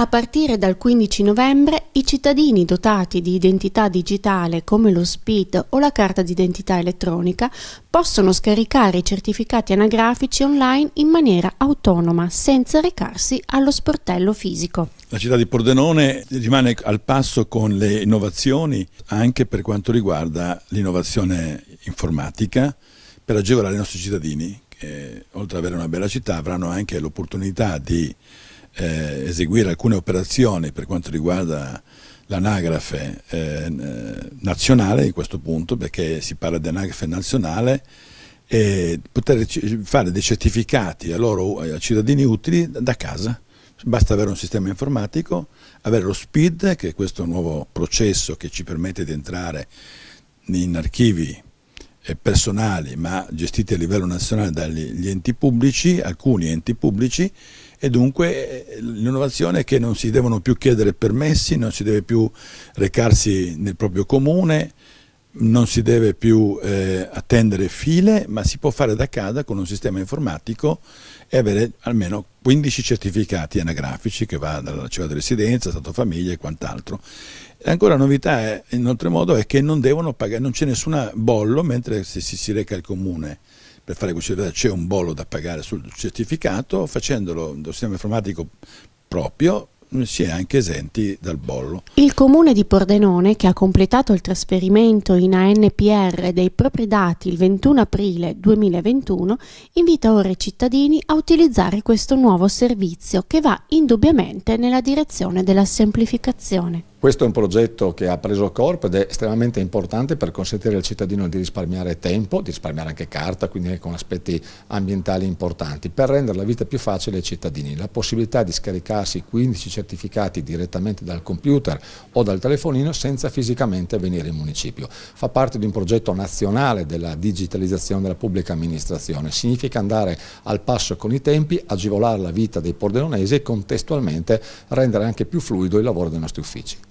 A partire dal 15 novembre i cittadini dotati di identità digitale come lo SPID o la carta d'identità elettronica possono scaricare i certificati anagrafici online in maniera autonoma senza recarsi allo sportello fisico. La città di Pordenone rimane al passo con le innovazioni anche per quanto riguarda l'innovazione informatica per agevolare i nostri cittadini che oltre ad avere una bella città avranno anche l'opportunità di eh, eseguire alcune operazioni per quanto riguarda l'anagrafe eh, nazionale in questo punto, perché si parla di anagrafe nazionale, e poter fare dei certificati a loro a cittadini utili da casa. Basta avere un sistema informatico, avere lo SPID, che è questo nuovo processo che ci permette di entrare in archivi eh, personali ma gestiti a livello nazionale dagli enti pubblici, alcuni enti pubblici e dunque eh, l'innovazione è che non si devono più chiedere permessi, non si deve più recarsi nel proprio comune, non si deve più eh, attendere file, ma si può fare da casa con un sistema informatico e avere almeno 15 certificati anagrafici che va dalla città di residenza, stato famiglia e quant'altro ancora la novità è, eh, in oltremodo è che non devono pagare, non c'è nessuna bollo mentre se si, si reca al comune per fare questo certificato c'è un bollo da pagare sul certificato, facendolo dal sistema informatico proprio mm, si è anche esenti dal bollo. Il comune di Pordenone, che ha completato il trasferimento in ANPR dei propri dati il 21 aprile 2021, invita ora i cittadini a utilizzare questo nuovo servizio che va indubbiamente nella direzione della semplificazione. Questo è un progetto che ha preso corpo ed è estremamente importante per consentire al cittadino di risparmiare tempo, di risparmiare anche carta, quindi con aspetti ambientali importanti, per rendere la vita più facile ai cittadini. La possibilità di scaricarsi 15 certificati direttamente dal computer o dal telefonino senza fisicamente venire in municipio. Fa parte di un progetto nazionale della digitalizzazione della pubblica amministrazione. Significa andare al passo con i tempi, agevolare la vita dei pordenonesi e contestualmente rendere anche più fluido il lavoro dei nostri uffici.